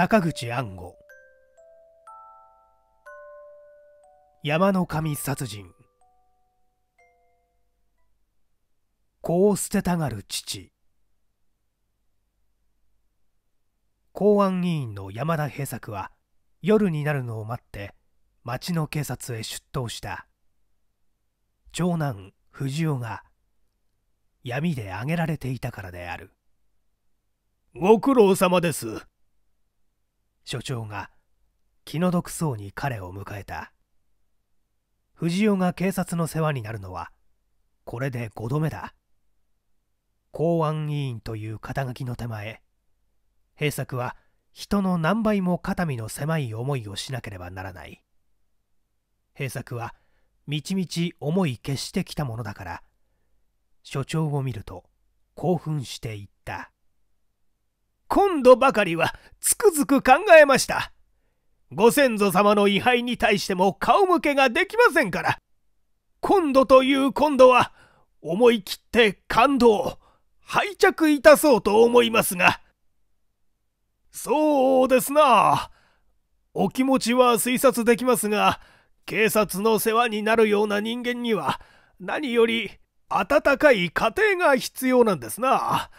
坂口安吾山の神殺人子を捨てたがる父公安委員の山田平作は夜になるのを待って町の警察へ出頭した長男藤雄が闇で挙げられていたからであるご苦労様です所長が気の毒そうに彼を迎えた藤代が警察の世話になるのはこれで5度目だ公安委員という肩書きの手前平作は人の何倍も肩身の狭い思いをしなければならない平作はみちみち思い消してきたものだから所長を見ると興奮していった今度ばかりはつくづく考えました。ご先祖様の位牌に対しても顔向けができませんから。今度という今度は、思い切って感動、拝着いたそうと思いますが。そうですな。お気持ちは推察できますが、警察の世話になるような人間には、何より温かい家庭が必要なんですな。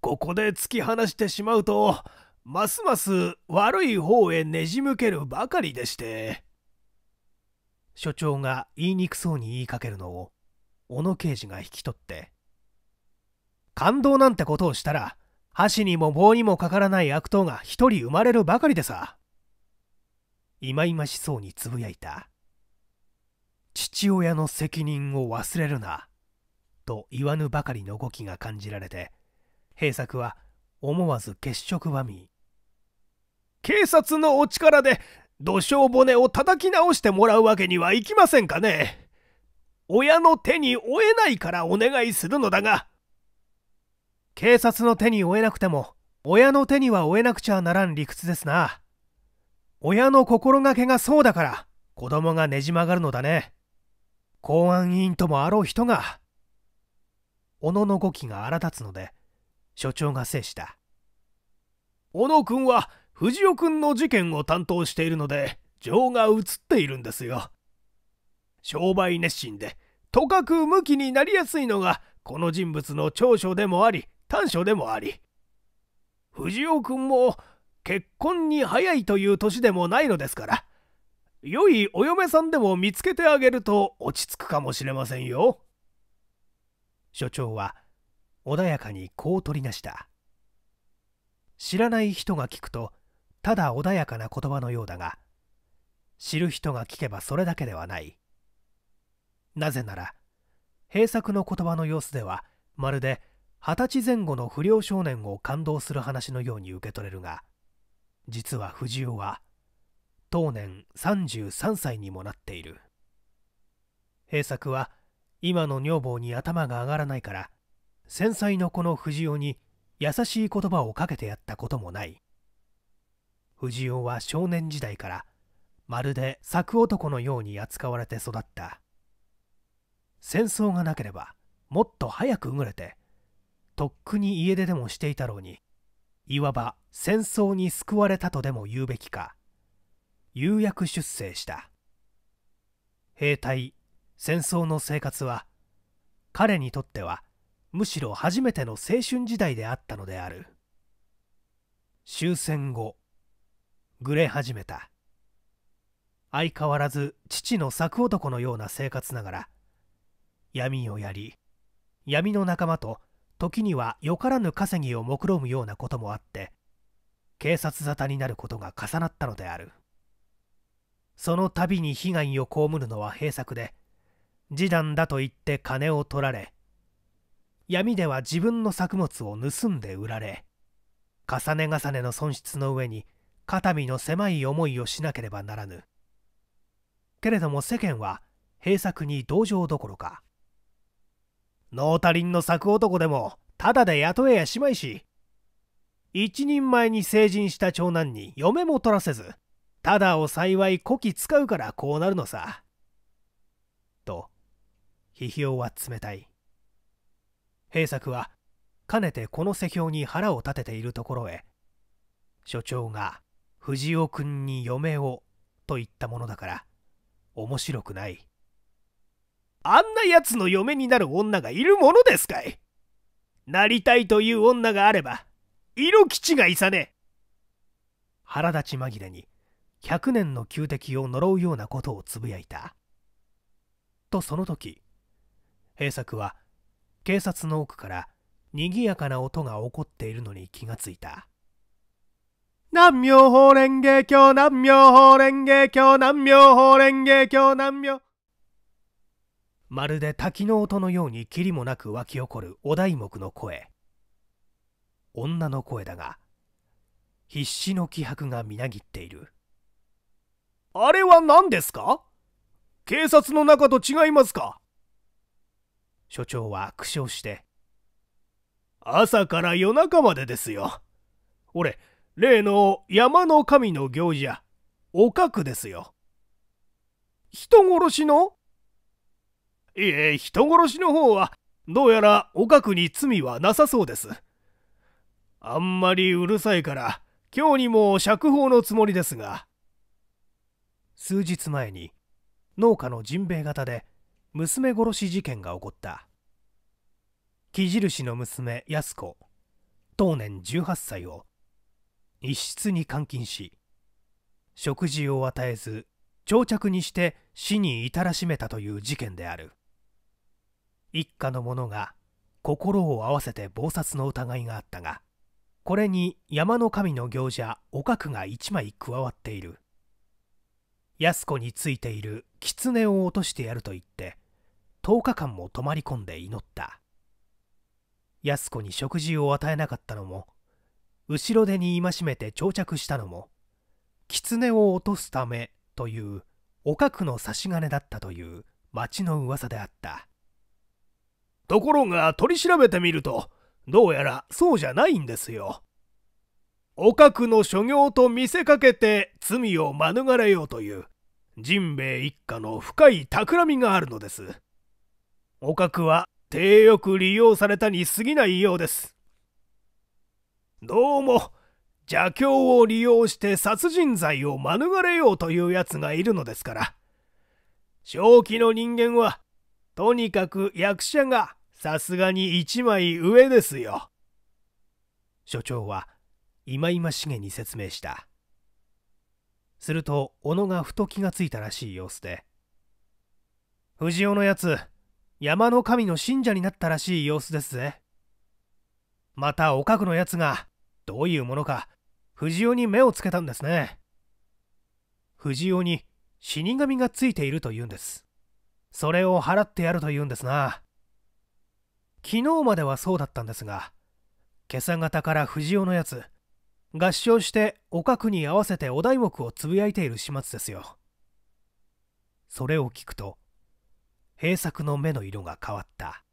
ここで突き放してしまうとますます悪い方へねじ向けるばかりでして所長が言いにくそうに言いかけるのを小野刑事が引き取って感動なんてことをしたら箸にも棒にもかからない悪党が一人生まれるばかりでさいまいましそうにつぶやいた父親の責任を忘れるなと言わぬばかりの動きが感じられて平作は思わず血色ばみ警察のお力で土壌骨を叩き直してもらうわけにはいきませんかね親の手に負えないからお願いするのだが警察の手に負えなくても親の手には負えなくちゃならん理屈ですな親の心がけがそうだから子供がねじ曲がるのだね公安委員ともあろう人が小野の語気が荒立つので所長が制した小野君は藤尾君の事件を担当しているので情が移っているんですよ商売熱心でとかく向きになりやすいのがこの人物の長所でもあり短所でもあり藤尾君も結婚に早いという年でもないのですから良いお嫁さんでも見つけてあげると落ち着くかもしれませんよ所長は穏やかにこう取りなした知らない人が聞くとただ穏やかな言葉のようだが知る人が聞けばそれだけではないなぜなら閉鎖の言葉の様子ではまるで二十歳前後の不良少年を感動する話のように受け取れるが実は藤尾は当年33歳にもなっている閉鎖は今の女房に頭が上がらないから繊細の子の藤尾に優しい言葉をかけてやったこともない藤尾は少年時代からまるで柵男のように扱われて育った戦争がなければもっと早くぐれてとっくに家出でもしていたろうにいわば戦争に救われたとでも言うべきか有役出征した兵隊戦争の生活は彼にとってはむしろ初めての青春時代であったのである終戦後ぐれ始めた相変わらず父の作男のような生活ながら闇をやり闇の仲間と時にはよからぬ稼ぎを目論むようなこともあって警察沙汰になることが重なったのであるその度に被害を被るのは閉鎖で示談だと言って金を取られ闇では自分の作物を盗んで売られ重ね重ねの損失の上に肩身の狭い思いをしなければならぬけれども世間は閉鎖に同情どころかノータリンの作男でもただで雇えやしまいし一人前に成人した長男に嫁も取らせずただを幸いこき使うからこうなるのさと批評は冷たい平作はかねてこの世評に腹を立てているところへ所長が藤尾君に嫁をと言ったものだから面白くないあんなやつの嫁になる女がいるものですかいなりたいという女があれば色吉がいさね腹立ち紛れに100年の旧敵を呪うようなことをつぶやいたとその時平作は警察の奥から賑やかな音が起こっているのに気がついた南明法蓮華経南明法蓮華経南明法蓮華経南明まるで滝の音のようにきりもなく湧き起こるお題目の声女の声だが必死の気迫がみなぎっているあれは何ですか警察の中と違いますか所長は苦笑して朝から夜中までですよ俺例の山の神の行事やおかくですよ人殺しのいえ人殺しの方はどうやらおかくに罪はなさそうですあんまりうるさいから今日にも釈放のつもりですが数日前に農家のンベ衛型で娘殺し事件が起こった木印の娘安子当年18歳を一室に監禁し食事を与えず長着にして死に至らしめたという事件である一家の者が心を合わせて謀殺の疑いがあったがこれに山の神の行者おかくが一枚加わっている安子についている狐を落としてやると言って10日間も泊まり込んで祈った安子に食事を与えなかったのも後ろ手に戒めて長着したのも狐を落とすためというおかくの差し金だったという町の噂であったところが取り調べてみるとどうやらそうじゃないんですよおかくの所業と見せかけて罪を免れようというジンベ一家の深い企みがあるのです。おかくは、低よく利用されたに過ぎないようです。どうも、邪教を利用して殺人罪を免れようというやつがいるのですから。正気の人間は、とにかく役者がさすがに一枚上ですよ。所長は、いまいましげに説明した。すると小野がふと気がついたらしい様子で藤尾のやつ山の神の信者になったらしい様子ですぜまたおかくのやつがどういうものか藤尾に目をつけたんですね藤尾に死神がついているというんですそれを払ってやるというんですな昨日まではそうだったんですが今朝方から藤尾のやつ合唱しておかに合わせてお題目をつぶやいている始末ですよそれを聞くと閉作の目の色が変わった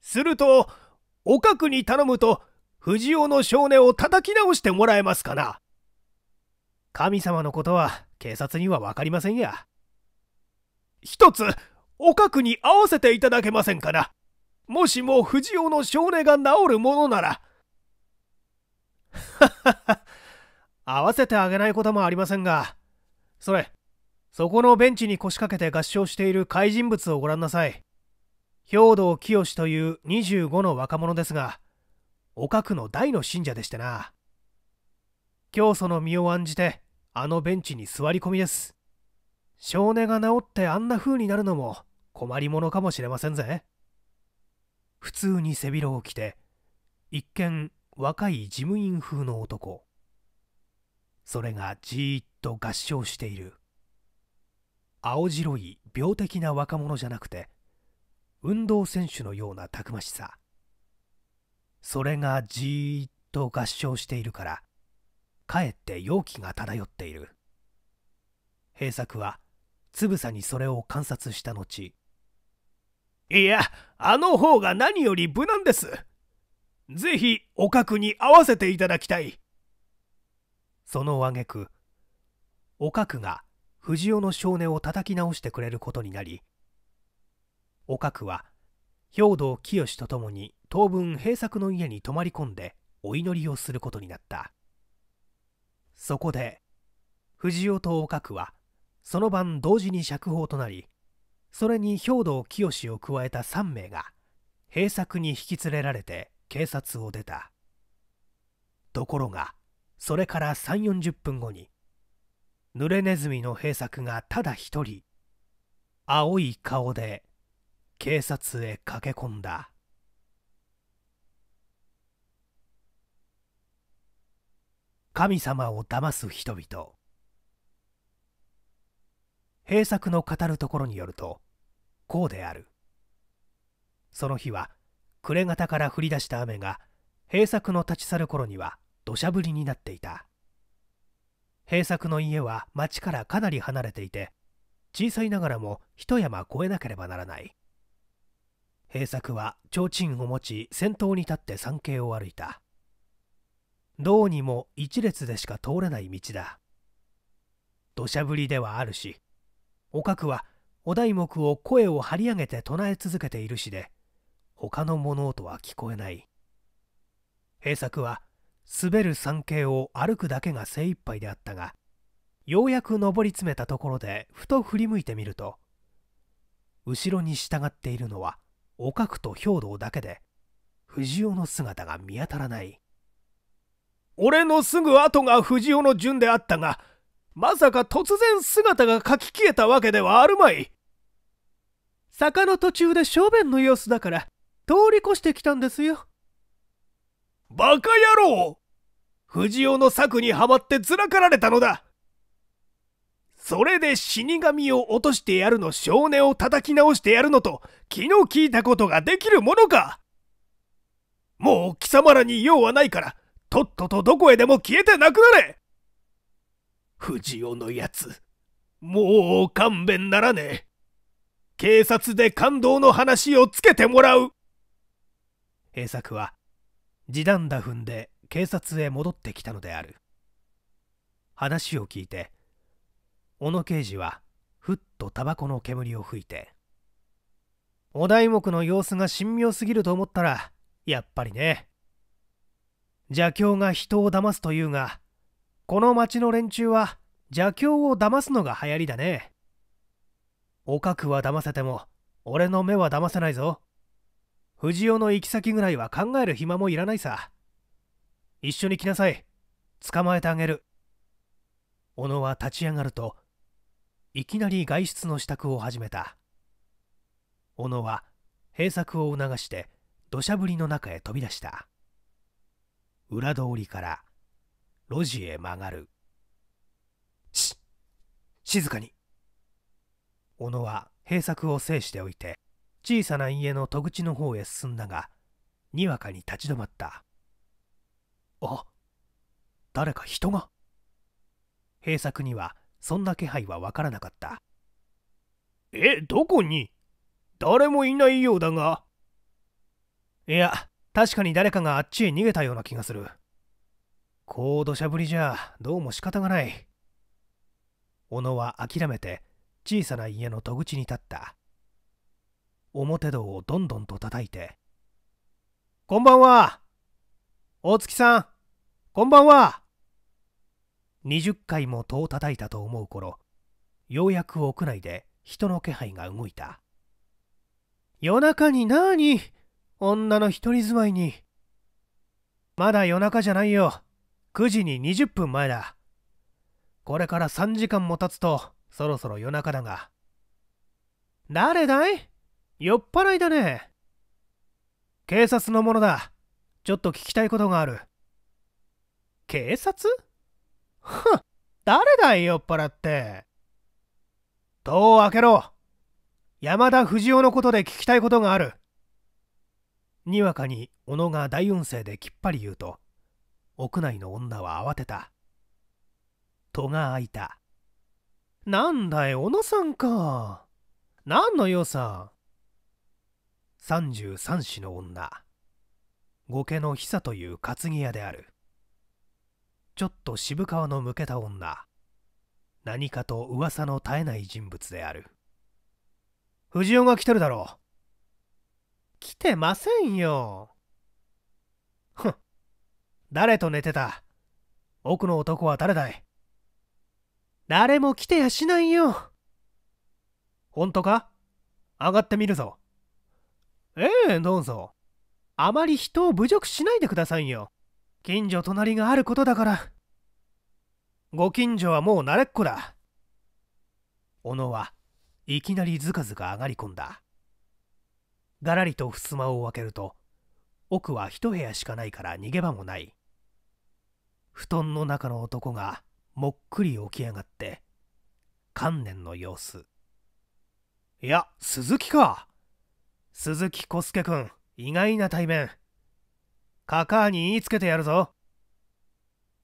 するとおかに頼むと藤尾の少年を叩き直してもらえますかな神様のことは警察には分かりませんや一つお角に合わせていただけませんかなもしも藤尾の少年が治るものなら 合わせてあげないこともありませんが、それ、そこのベンチに腰掛けて合唱している怪人物をご覧なさい。兵道清という25の若者ですが、おかくの大の信者でしてな。教祖の身を案じて、あのベンチに座り込みです。少年が治ってあんな風になるのも困りものかもしれませんぜ。普通に背広を着て、一見若い事務員風の男それがじーっと合唱している青白い病的な若者じゃなくて運動選手のようなたくましさそれがじーっと合唱しているからかえって容器が漂っている平作はつぶさにそれを観察した後いやあの方が何より無難ですぜひおかに会わせていただきたい。その挙句、おかくが藤尾の少年を叩き直してくれることになり、おかは兵道清と共に当分平作の家に泊まり込んでお祈りをすることになった。そこで、藤尾とおかくはその晩同時に釈放となり、それに兵道清を加えた3名が、平作に引き連れられて警察を出たところがそれから3 4 0分後に濡れネズミの閉作がただ一人青い顔で警察へ駆け込んだ神様を騙す人々閉作の語るところによるとこうであるその日は暮れ方から降り出した雨が閉鎖の立ち去る頃には土砂降りになっていた閉鎖の家は町からかなり離れていて小さいながらも一山越えなければならない閉鎖は提灯を持ち先頭に立って山系を歩いたどうにも一列でしか通れない道だ土砂降りではあるしおかくはお題目を声を張り上げて唱え続けているしで他の物音は聞こえない平作は滑る山系を歩くだけが精一杯であったがようやく上り詰めたところでふと振り向いてみると後ろに従っているのはおかくと兵道だけで藤尾の姿が見当たらない俺のすぐ後が藤尾の順であったがまさか突然姿がかき消えたわけではあるまい坂の途中で小便の様子だから通り越してきたんですよ。バカ野郎藤尾の策にはまってずらかられたのだそれで死神を落としてやるの少年を叩き直してやるのと気の利いたことができるものかもう貴様らに用はないからとっととどこへでも消えてなくなれ藤尾のやつもう勘弁ならねえ警察で感動の話をつけてもらう栄作は示談打踏んで警察へ戻ってきたのである話を聞いて小野刑事はふっとタバコの煙を吹いて「お題目の様子が神妙すぎると思ったらやっぱりね邪教が人を騙すというがこの町の連中は邪教を騙すのが流行りだねおかくは騙せても俺の目は騙せないぞ藤尾の行き先ぐらいは考える暇もいらないさ一緒に来なさい捕まえてあげる小野は立ち上がるといきなり外出の支度を始めた小野は閉鎖を促して土砂降りの中へ飛び出した裏通りから路地へ曲がるし静かに小野は閉鎖を制しておいて小さな家の戸口の方へ進んだがにわかに立ち止まったあ誰か人が閉鎖にはそんな気配はわからなかったえどこに誰もいないようだがいや確かに誰かがあっちへ逃げたような気がするこう土砂降りじゃどうも仕方がない小野は諦めて小さな家の戸口に立った表戸をどんどんと叩いて「こんばんは大月さんこんばんは!」20回も戸を叩いたと思う頃ようやく屋内で人の気配が動いた夜中になに女の一人住まいにまだ夜中じゃないよ9時に20分前だこれから3時間も経つとそろそろ夜中だが誰だい酔っ払いだね警察の者だちょっと聞きたいことがある警察ふん 誰だい酔っ払って戸を開けろ山田藤夫のことで聞きたいことがあるにわかに小野が大音声できっぱり言うと屋内の女は慌てた戸が開いたなんだい小野さんか何の用さ三十三子の女後家の久という担ぎ屋であるちょっと渋川の向けた女何かと噂の絶えない人物である藤尾が来てるだろう来てませんよふん誰と寝てた奥の男は誰だい誰も来てやしないよ本当か上がってみるぞええどうぞあまり人を侮辱しないでくださいよ近所隣があることだからご近所はもう慣れっこだ小野はいきなりずかずか上がり込んだがらりと襖を開けると奥は一部屋しかないから逃げ場もない布団の中の男がもっくり起き上がって観念の様子いや鈴木か鈴木小助君意外な対面カカーに言いつけてやるぞ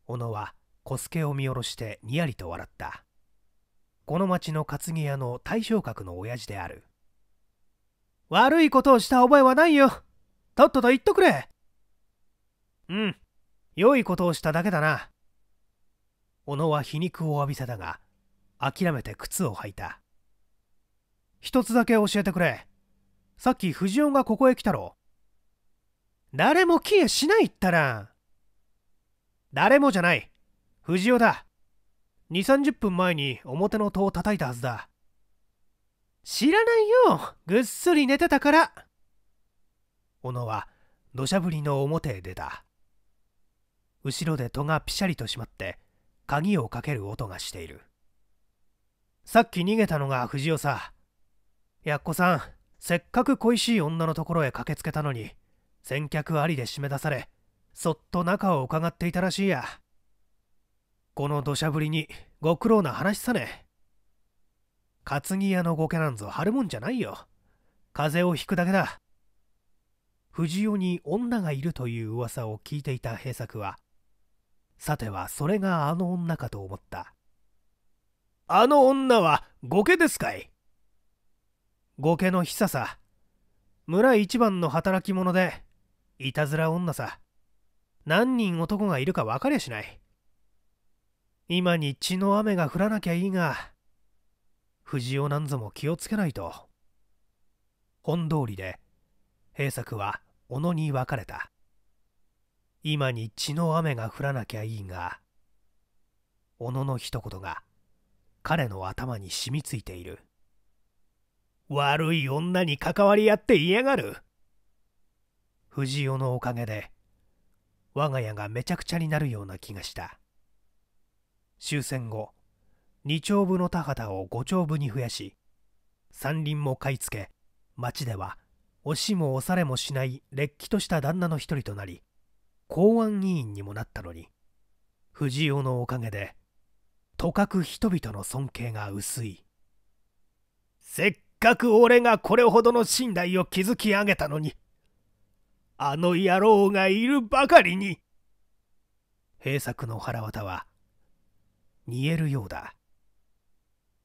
小野は小助を見下ろしてにやりと笑ったこの町の担ぎ屋の大象格の親父である悪いことをした覚えはないよとっとと言っとくれうん良いことをしただけだな小野は皮肉を浴びせたが諦めて靴を履いた一つだけ教えてくれさっき藤尾がここへ来たろ誰も帰依しないったら誰もじゃない藤尾だ2 3 0分前に表の戸を叩いたはずだ知らないよぐっすり寝てたから小野は土砂降りの表へ出た後ろで戸がピシャリと閉まって鍵をかける音がしているさっき逃げたのが藤尾さやっこさんせっかく恋しい女のところへ駆けつけたのに先客ありで締め出されそっと中を伺っていたらしいやこの土砂降りにご苦労な話さね担ぎ屋のゴケなんぞ張るもんじゃないよ風邪をひくだけだ藤代に女がいるという噂を聞いていた平作はさてはそれがあの女かと思ったあの女はゴケですかい後家のヒさ村一番の働き者でいたずら女さ何人男がいるか分かりゃしない今に血の雨が降らなきゃいいが藤尾なんぞも気をつけないと本通りで平作は小野に別れた今に血の雨が降らなきゃいいが小野の一言が彼の頭に染みついている悪い女に関わり合って嫌がる藤代のおかげで我が家がめちゃくちゃになるような気がした終戦後2丁分の田畑を5丁分に増やし山林も買い付け町では押しも押されもしないれっきとした旦那の一人となり公安委員にもなったのに藤代のおかげでとかく人々の尊敬が薄いせっかく俺がこれほどの信頼を築き上げたのにあの野郎がいるばかりに平作の腹渡は煮えるようだ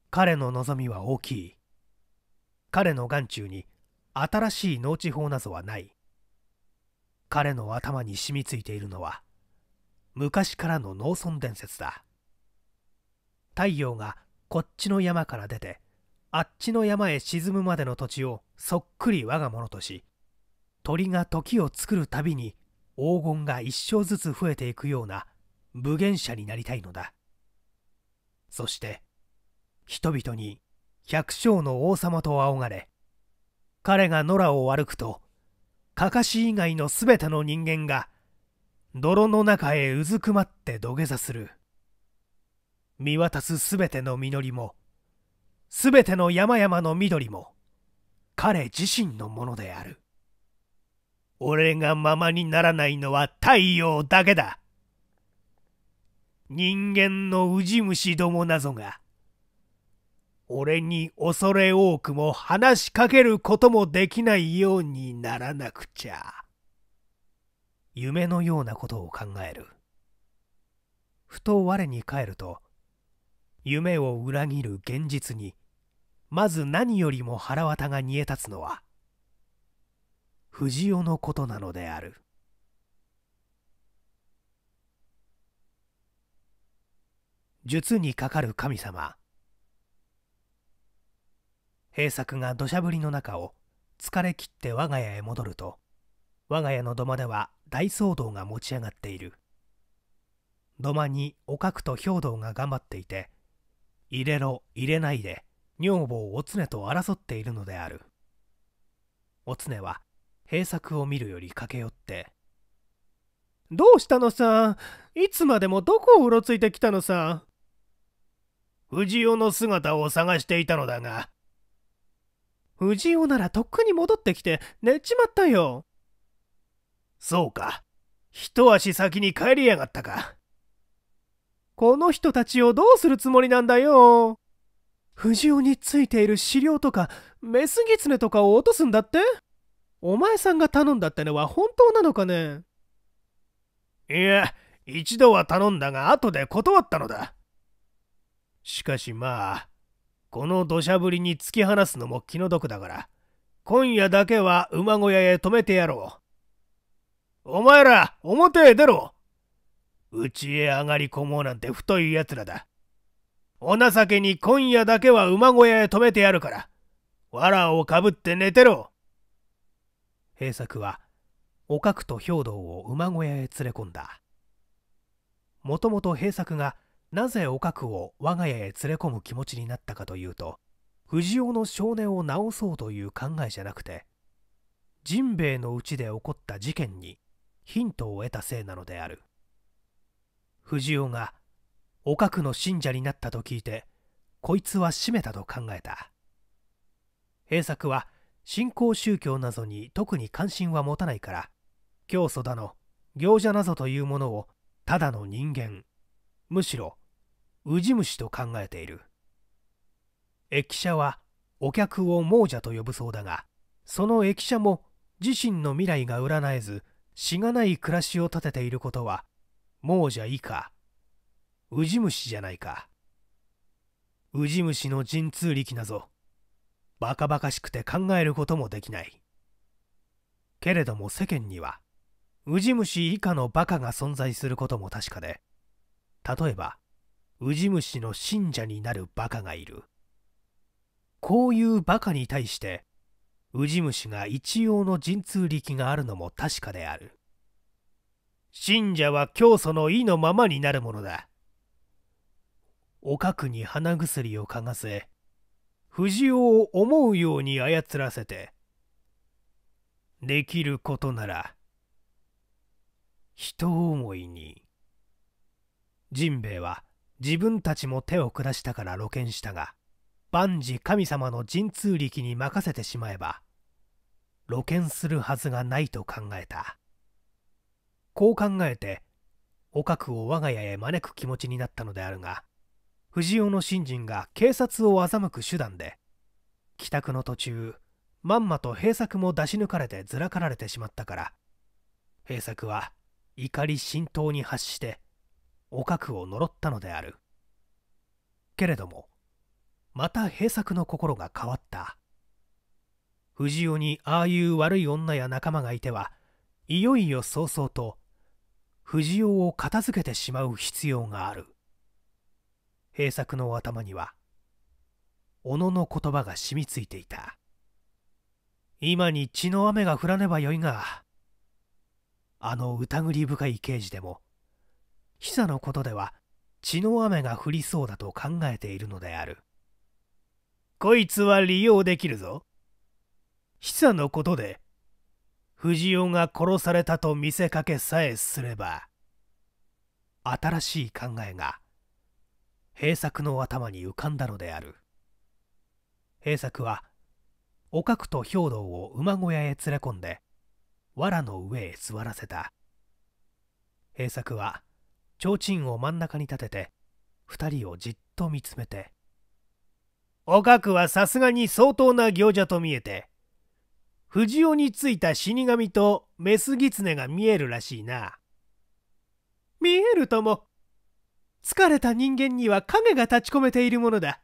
彼の望みは大きい彼の眼中に新しい農地法などはない彼の頭に染みついているのは昔からの農村伝説だ太陽がこっちの山から出てあっちの山へ沈むまでの土地をそっくり我がものとし鳥が時を作るたびに黄金が一生ずつ増えていくような無限者になりたいのだそして人々に百姓の王様と仰がれ彼が野良を歩くとかかし以外のすべての人間が泥の中へうずくまって土下座する見渡すすべての実りもすべての山々の緑も彼自身のものである。俺がままにならないのは太陽だけだ。人間のウジ虫どもなぞが、俺に恐れ多くも話しかけることもできないようにならなくちゃ。夢のようなことを考える。ふと我に返ると、夢を裏切る現実にまず何よりも腹渡が煮え立つのは藤代のことなのである術にかかる神様平作が土砂降りの中を疲れ切って我が家へ戻ると我が家の土間では大騒動が持ち上がっている土間におかくと兵道が頑張っていて入れろ入れないで女房お常と争っているのであるお常は閉作を見るより駆け寄って「どうしたのさいつまでもどこをうろついてきたのさ」藤尾の姿を探していたのだが藤尾ならとっくに戻ってきて寝ちまったよそうか一足先に帰りやがったかこの人たちをどうするつもりなんだよ不二雄についている資料とかメスギツネとかを落とすんだってお前さんが頼んだってのは本当なのかねいや一度は頼んだが後で断ったのだしかしまあこの土砂降りに突き放すのも気の毒だから今夜だけは馬小屋へ泊めてやろうお前ら表へ出ろ家へ上がり込もうなんて太いやつらだお情けに今夜だけは馬小屋へ泊めてやるから、藁をかぶって寝てろ。平作は、おかくと兵道を馬小屋へ連れ込んだ。もともと平作がなぜおかくを我が家へ連れ込む気持ちになったかというと、藤尾の少年を治そうという考えじゃなくて、ン兵衛のうちで起こった事件にヒントを得たせいなのである。藤尾がおかくの信者になったと聞いてこいつは閉めたと考えた平作は新興宗教などに特に関心は持たないから教祖だの行者などというものをただの人間むしろウジ虫と考えている駅舎はお客を亡者と呼ぶそうだがその駅舎も自身の未来が占えずしがない暮らしを立てていることは亡者以下ウジ虫じゃないか。ウジ虫の神通力なぞ。バカバカしくて考えることもできない。けれども世間には、ウジ虫以下のバカが存在することも確かで、例えば、ウジ虫の信者になるバカがいる。こういうバカに対して、ウジ虫が一応の神通力があるのも確かである。信者は教祖の意のままになるものだ。おかくに鼻薬を嗅がせ藤尾を思うように操らせてできることなら人思いにジンベエは自分たちも手を下したから露見したが万事神様の神通力に任せてしまえば露見するはずがないと考えたこう考えておかくを我が家へ招く気持ちになったのであるが藤尾の信心が警察を欺く手段で帰宅の途中まんまと平作も出し抜かれてずらかられてしまったから平作は怒り心頭に発しておかくを呪ったのであるけれどもまた平作の心が変わった藤尾にああいう悪い女や仲間がいてはいよいよ早々と藤尾を片付けてしまう必要がある平作の頭には小野の言葉が染みついていた今に血の雨が降らねばよいがあの疑り深い刑事でもヒサのことでは血の雨が降りそうだと考えているのであるこいつは利用できるぞヒサのことで藤尾が殺されたと見せかけさえすれば新しい考えが平作の頭に浮かんだのである閉作はおかくと兵道を馬小屋へ連れ込んで藁の上へ座らせた平作は提灯を真ん中に立てて二人をじっと見つめて「おかくはさすがに相当な行者と見えて藤尾についた死神とメス狐が見えるらしいな」「見えるとも疲れた人間には影が立ち込めているものだ。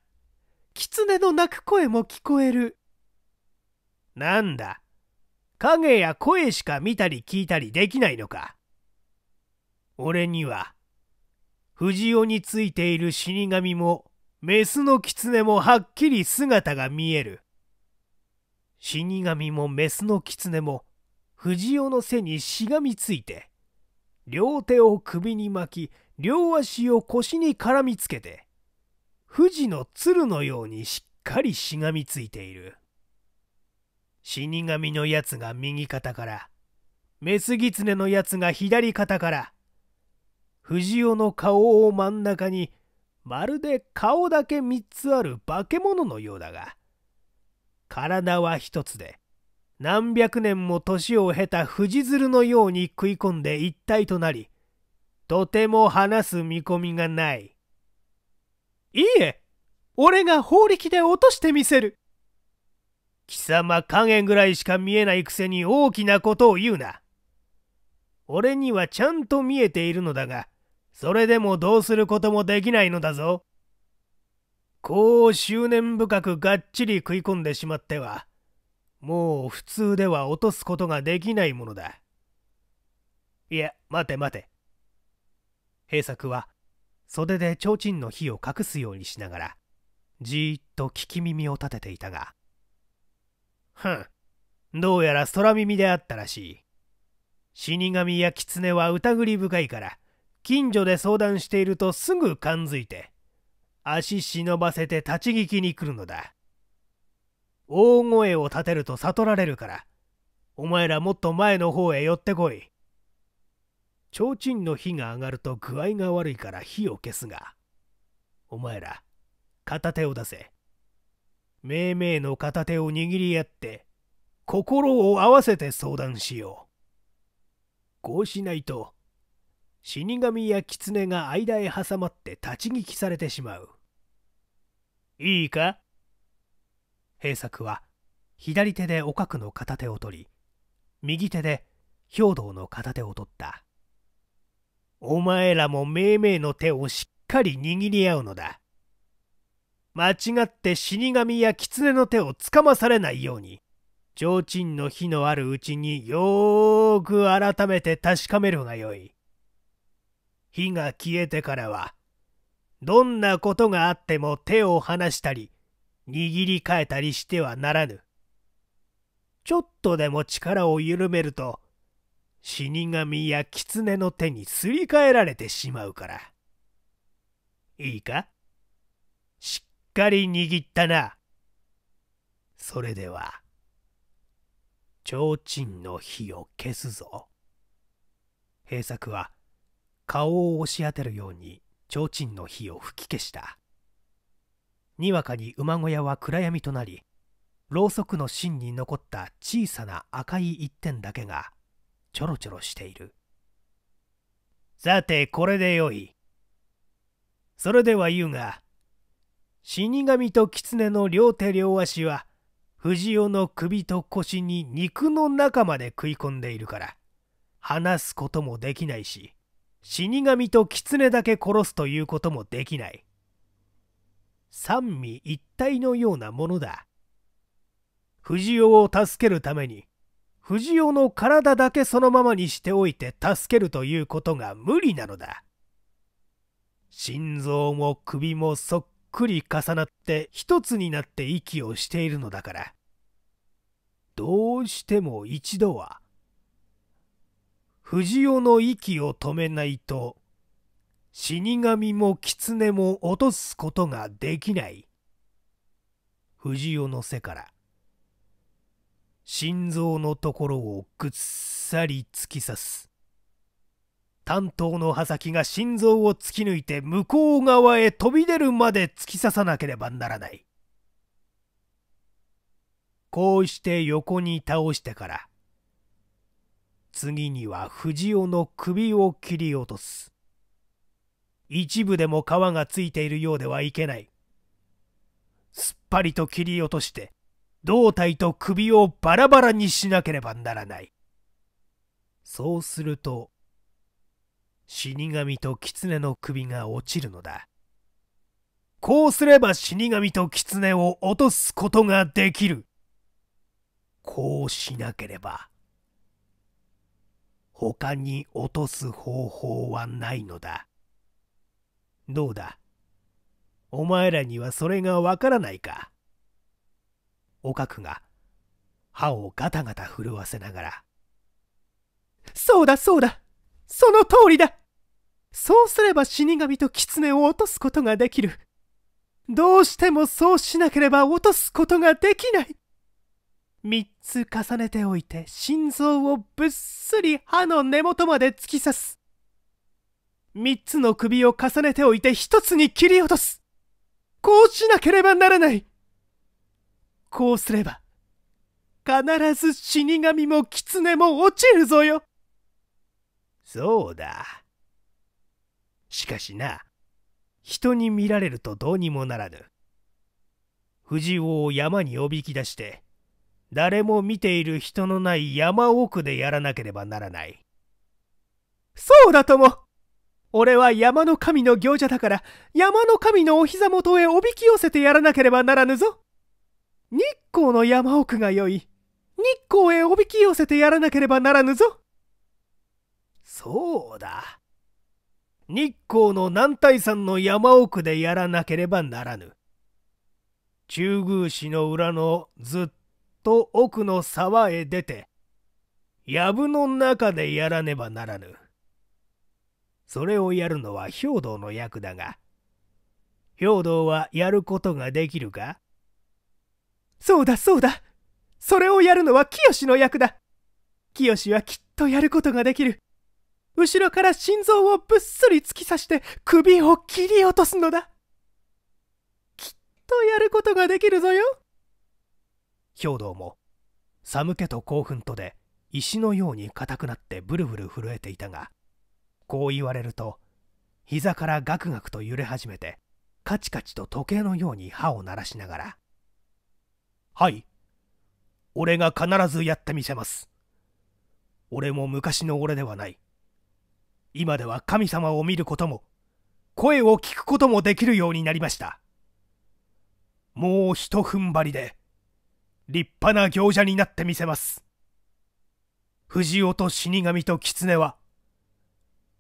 狐の鳴く声も聞こえる。なんだ、影や声しか見たり聞いたりできないのか。俺には、藤尾についている死神も、メスの狐もはっきり姿が見える。死神もメスの狐も、藤尾の背にしがみついて、両手を首に巻き、両足を腰に絡みつけて、富士の鶴のようにしっかりしがみついている。死神のやつが右肩から、メスギツネのやつが左肩から、藤尾の顔を真ん中に、まるで顔だけ三つある化け物のようだが、体は一つで、何百年も年を経た藤鶴のように食い込んで一体となり、とても話す見込みがない。いいえ、俺が法力で落としてみせる。貴様加減ぐらいしか見えないくせに大きなことを言うな。俺にはちゃんと見えているのだが、それでもどうすることもできないのだぞ。こう執念深くがっちり食い込んでしまっては、もう普通では落とすことができないものだ。いや、待て待て。平作は袖で提灯の火を隠すようにしながらじーっと聞き耳を立てていたがふんどうやら空耳であったらしい死神や狐は疑り深いから近所で相談しているとすぐ感づいて足忍ばせて立ち聞きに来るのだ大声を立てると悟られるからお前らもっと前の方へ寄ってこい提灯の火が上がると具合が悪いから火を消すが、お前ら、片手を出せ。めいめいの片手を握り合って、心を合わせて相談しよう。こうしないと、死神や狐が間へ挟まって立ち聞きされてしまう。いいか平作は、左手でおかくの片手を取り、右手で兵道の片手を取った。お前らも命名の手をしっかり握り合うのだ。間違って死神や狐の手をつかまされないように、提灯の火のあるうちによーく改めて確かめるがよい。火が消えてからは、どんなことがあっても手を離したり、握り替えたりしてはならぬ。ちょっとでも力を緩めると、死神や狐の手にすり替えられてしまうから。いいかしっかり握ったな。それでは、提灯の火を消すぞ。平作は顔を押し当てるように提灯の火を吹き消した。にわかに馬小屋は暗闇となり、ろうそくの芯に残った小さな赤い一点だけがちょろちょろしている。さて、これでよい。それでは言うが、死神と狐の両手両足は、藤尾の首と腰に肉の中まで食い込んでいるから、話すこともできないし、死神と狐だけ殺すということもできない。三味一体のようなものだ。藤尾を助けるために、藤尾の体だけそのままにしておいて助けるということが無理なのだ。心臓も首もそっくり重なって一つになって息をしているのだから。どうしても一度は、藤尾の息を止めないと、死神も狐も落とすことができない。藤尾の背から心臓のところをぐっさり突き刺す担当の刃先が心臓を突き抜いて向こう側へ飛び出るまで突き刺さなければならないこうして横に倒してから次には藤尾の首を切り落とす一部でも皮がついているようではいけないすっぱりと切り落として胴体と首をバラバラにしなければならない。そうすると、死神と狐の首が落ちるのだ。こうすれば死神と狐を落とすことができる。こうしなければ、他に落とす方法はないのだ。どうだお前らにはそれがわからないかおかくが歯をガタガタ震わせながら「そうだそうだその通りだそうすれば死神と狐を落とすことができるどうしてもそうしなければ落とすことができない三つ重ねておいて心臓をぶっすり歯の根元まで突き刺す三つの首を重ねておいて一つに切り落とすこうしなければならないこうすれば、必ず死神も狐も落ちるぞよ。そうだ。しかしな、人に見られるとどうにもならぬ。藤尾を山におびき出して、誰も見ている人のない山奥でやらなければならない。そうだとも俺は山の神の行者だから、山の神のお膝元へおびき寄せてやらなければならぬぞ日光の山奥がよい日光へおびき寄せてやらなければならぬぞそうだ日光の南泰山の山奥でやらなければならぬ中宮市の裏のずっと奥の沢へ出て藪の中でやらねばならぬそれをやるのは兵道の役だが兵道はやることができるかそうだそうだそれをやるのは清の役だ清はきっとやることができる後ろから心臓をぶっすり突き刺して首を切り落とすのだきっとやることができるぞよ兵道も寒気と興奮とで石のように硬くなってブルブル震えていたがこう言われると膝からガクガクと揺れ始めてカチカチと時計のように歯を鳴らしながらはい。俺が必ずやってみせます。俺も昔の俺ではない。今では神様を見ることも、声を聞くこともできるようになりました。もうひと踏ん張りで、立派な行者になってみせます。藤尾と死神と狐は、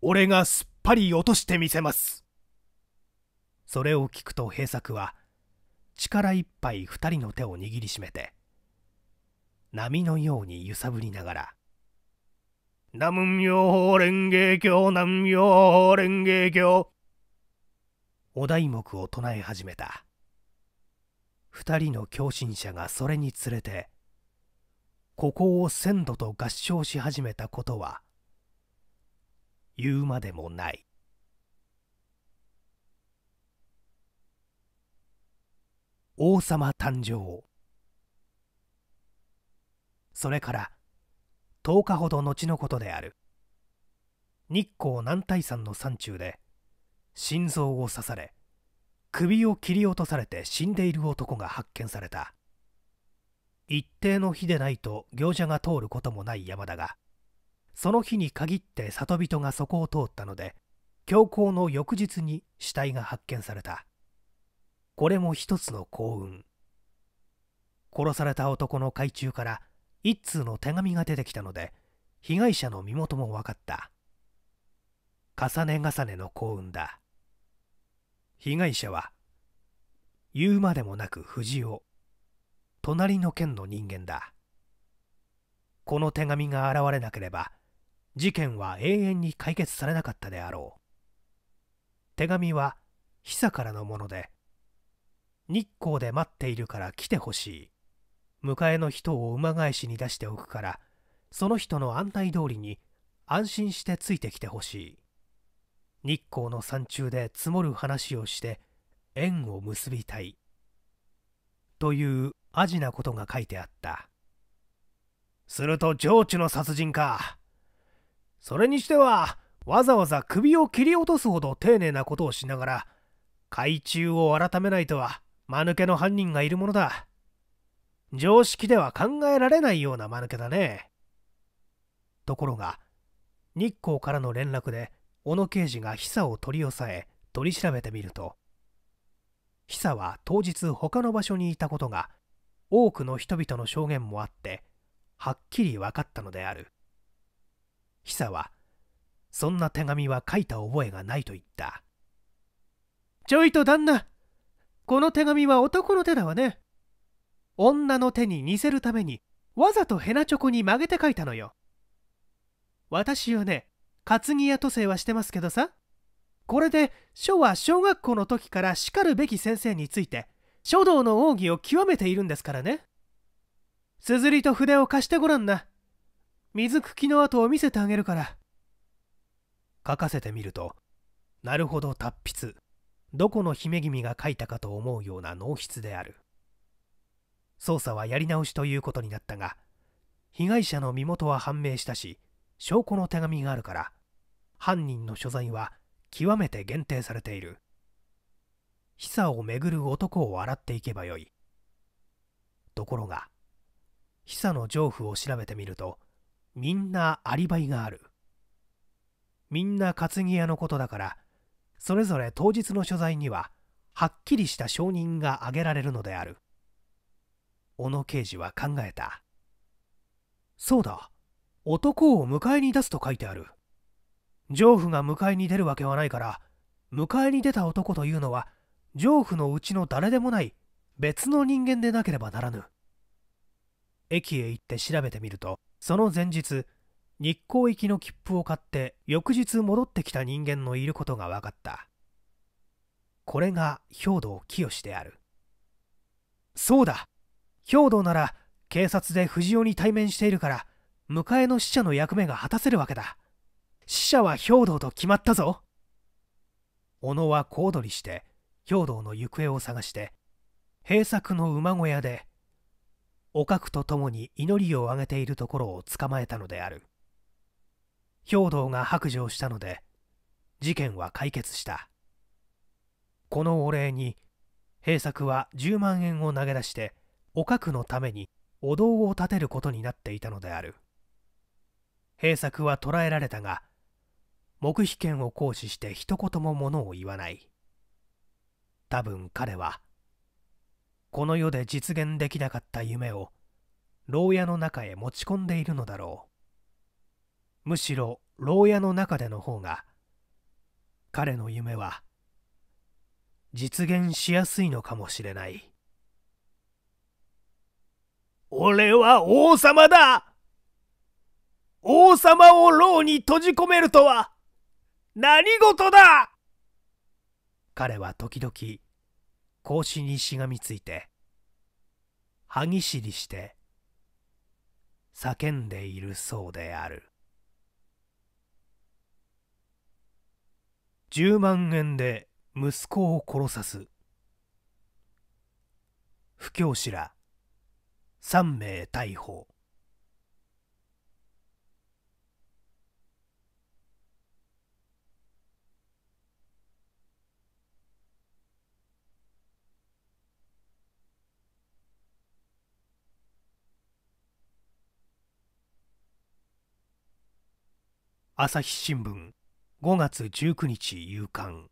俺がすっぱり落としてみせます。それを聞くと平作は、力いっぱい2人の手を握りしめて波のように揺さぶりながら「南無妙法蓮華経南無妙法蓮華経」お題目を唱え始めた2人の共信者がそれにつれてここを鮮度と合唱し始めたことは言うまでもない王様誕生それから10日ほど後のことである日光南大山の山中で心臓を刺され首を切り落とされて死んでいる男が発見された一定の日でないと行者が通ることもない山だがその日に限って里人がそこを通ったので教皇の翌日に死体が発見されたこれも一つの幸運殺された男の懐中から一通の手紙が出てきたので被害者の身元も分かった重ね重ねの幸運だ被害者は言うまでもなく藤尾隣の県の人間だこの手紙が現れなければ事件は永遠に解決されなかったであろう手紙はサからのもので日光で待っているから来てほしい迎えの人を馬返しに出しておくからその人の案内通りに安心してついてきてほしい日光の山中で積もる話をして縁を結びたいというアジなことが書いてあったすると上智の殺人かそれにしてはわざわざ首を切り落とすほど丁寧なことをしながら海中を改めないとは間抜けの犯人がいるものだ常識では考えられないような間抜けだねところが日光からの連絡で小野刑事がサを取り押さえ取り調べてみるとサは当日他の場所にいたことが多くの人々の証言もあってはっきり分かったのであるサはそんな手紙は書いた覚えがないと言ったちょいと旦那この手紙は男の手だわね。女の手に似せるために、わざとヘナチョコに曲げて書いたのよ。私はね、担ぎや渡世はしてますけどさ。これで書は小学校の時からしかるべき先生について書道の奥義を極めているんですからね。すずりと筆を貸してごらんな。水茎の跡を見せてあげるから。書かせてみると、なるほど達筆。どこの姫君が書いたかと思うような濃筆である捜査はやり直しということになったが被害者の身元は判明したし証拠の手紙があるから犯人の所在は極めて限定されている久をめぐる男を洗っていけばよいところが久の譲歩を調べてみるとみんなアリバイがあるみんな担ぎ屋のことだからそれぞれ当日の所在にははっきりした証人が挙げられるのである小野刑事は考えたそうだ男を迎えに出すと書いてある上夫が迎えに出るわけはないから迎えに出た男というのは上夫のうちの誰でもない別の人間でなければならぬ駅へ行って調べてみるとその前日日光行きの切符を買って翌日戻ってきた人間のいることが分かったこれが兵道清であるそうだ兵道なら警察で藤尾に対面しているから迎えの死者の役目が果たせるわけだ死者は兵道と決まったぞ小野は小躍りして兵道の行方を探して閉鎖の馬小屋でおかくと共に祈りをあげているところを捕まえたのである。兵道が白状したので事件は解決したこのお礼に平作は10万円を投げ出しておかくのためにお堂を建てることになっていたのである平作は捕らえられたが黙秘権を行使して一言も物を言わない多分彼はこの世で実現できなかった夢を牢屋の中へ持ち込んでいるのだろうむしろ牢屋の中での方が彼の夢は実現しやすいのかもしれない俺は王様だ王様を牢に閉じ込めるとは何事だ彼は時々格子にしがみついて歯ぎしりして叫んでいるそうである。10万円で息子を殺さす不教師ら3名逮捕朝日新聞5月19日夕刊